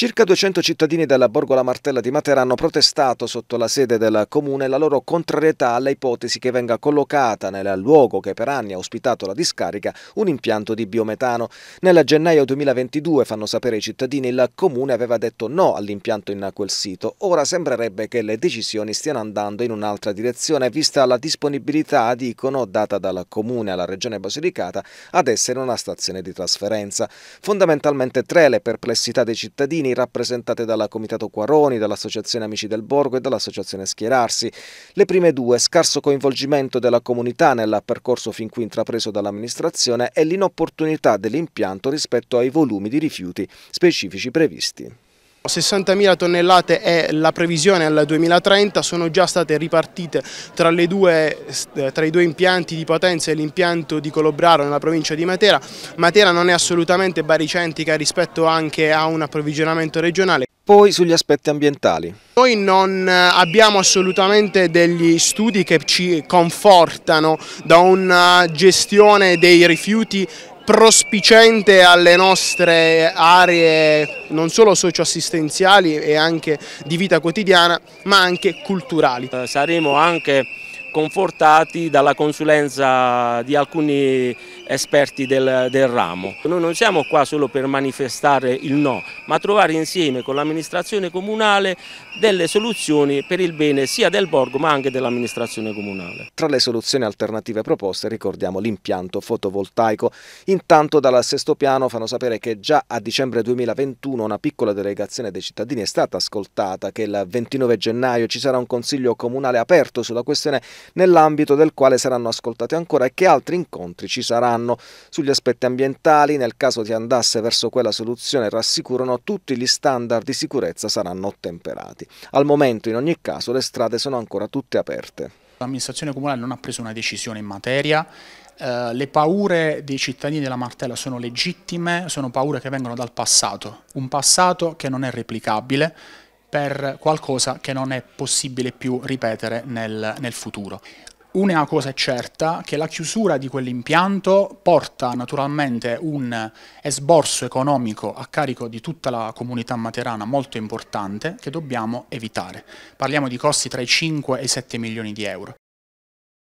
Circa 200 cittadini della Borgo La Martella di Matera hanno protestato sotto la sede del comune la loro contrarietà alla ipotesi che venga collocata nel luogo che per anni ha ospitato la discarica un impianto di biometano. Nel gennaio 2022, fanno sapere i cittadini, il comune aveva detto no all'impianto in quel sito. Ora sembrerebbe che le decisioni stiano andando in un'altra direzione, vista la disponibilità, dicono, data dal comune alla regione Basilicata ad essere una stazione di trasferenza. Fondamentalmente tre le perplessità dei cittadini cittadini rappresentate dalla Comitato Quaroni, dall'Associazione Amici del Borgo e dall'Associazione Schierarsi. Le prime due, scarso coinvolgimento della comunità nel percorso fin qui intrapreso dall'amministrazione e l'inopportunità dell'impianto rispetto ai volumi di rifiuti specifici previsti. 60.000 tonnellate è la previsione al 2030, sono già state ripartite tra, due, eh, tra i due impianti di Potenza e l'impianto di Colobraro nella provincia di Matera. Matera non è assolutamente baricentrica rispetto anche a un approvvigionamento regionale. Poi sugli aspetti ambientali. Noi non eh, abbiamo assolutamente degli studi che ci confortano da una gestione dei rifiuti prospicente alle nostre aree non solo socioassistenziali e anche di vita quotidiana ma anche culturali. Eh, saremo anche confortati dalla consulenza di alcuni esperti del, del, ramo. Noi non siamo qua solo per manifestare il no, ma trovare insieme con l'amministrazione comunale delle soluzioni per il bene sia del borgo ma anche dell'amministrazione comunale. Tra le soluzioni alternative proposte ricordiamo l'impianto fotovoltaico. Intanto dal sesto piano fanno sapere che già a dicembre 2021 una piccola delegazione dei cittadini è stata ascoltata, che il 29 gennaio ci sarà un consiglio comunale aperto sulla questione nell'ambito del quale saranno ascoltati ancora e che altri incontri ci saranno. Sugli aspetti ambientali, nel caso si andasse verso quella soluzione, rassicurano tutti gli standard di sicurezza saranno ottemperati. Al momento, in ogni caso, le strade sono ancora tutte aperte. L'amministrazione comunale non ha preso una decisione in materia, Uh, le paure dei cittadini della Martella sono legittime, sono paure che vengono dal passato, un passato che non è replicabile, per qualcosa che non è possibile più ripetere nel, nel futuro. Una cosa è certa, che la chiusura di quell'impianto porta naturalmente un esborso economico a carico di tutta la comunità materana molto importante che dobbiamo evitare. Parliamo di costi tra i 5 e i 7 milioni di euro.